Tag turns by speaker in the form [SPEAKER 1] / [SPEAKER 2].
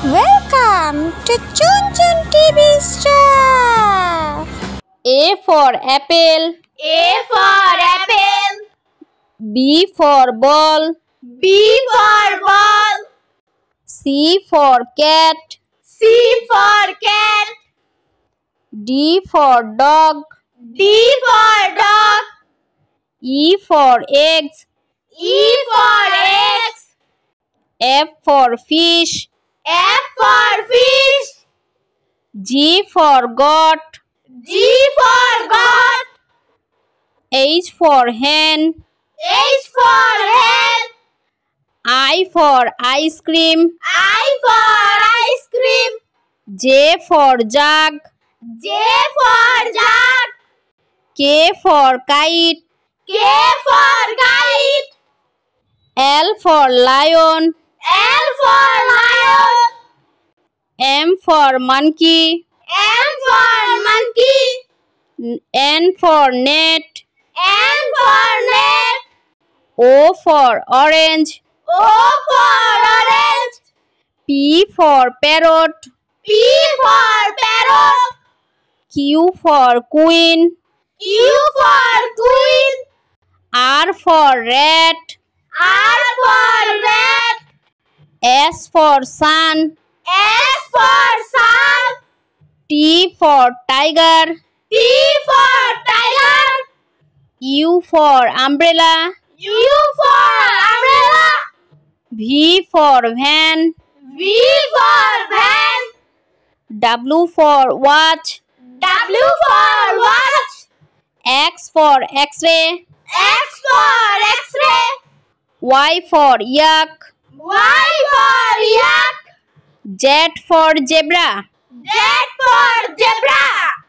[SPEAKER 1] Welcome to Chun Chun TV Star. A for apple. A for apple. B for ball. B for ball. C for cat. C for cat. D for dog. D for dog. E for eggs. E
[SPEAKER 2] for eggs.
[SPEAKER 1] F for fish.
[SPEAKER 2] F for fish.
[SPEAKER 1] G for goat.
[SPEAKER 2] G for goat.
[SPEAKER 1] H for hen.
[SPEAKER 2] H for hen.
[SPEAKER 1] I for ice cream. I
[SPEAKER 2] for ice cream.
[SPEAKER 1] J for jug.
[SPEAKER 2] J for jug.
[SPEAKER 1] K for kite.
[SPEAKER 2] K for kite.
[SPEAKER 1] L for lion.
[SPEAKER 2] L for lion.
[SPEAKER 1] M for monkey. M for monkey. N for net.
[SPEAKER 2] N for net.
[SPEAKER 1] O for orange.
[SPEAKER 2] O for orange.
[SPEAKER 1] P for parrot.
[SPEAKER 2] P for parrot.
[SPEAKER 1] Q for queen.
[SPEAKER 2] Q for queen.
[SPEAKER 1] R for rat.
[SPEAKER 2] R for rat.
[SPEAKER 1] S for sun.
[SPEAKER 2] S for sun.
[SPEAKER 1] T for tiger. T for tiger. U for umbrella. U for umbrella. V for van. V for van. W for watch. W
[SPEAKER 2] for watch.
[SPEAKER 1] X for x-ray.
[SPEAKER 2] X for x-ray.
[SPEAKER 1] Y for yak.
[SPEAKER 2] Y for yak.
[SPEAKER 1] Z for zebra
[SPEAKER 2] Z for zebra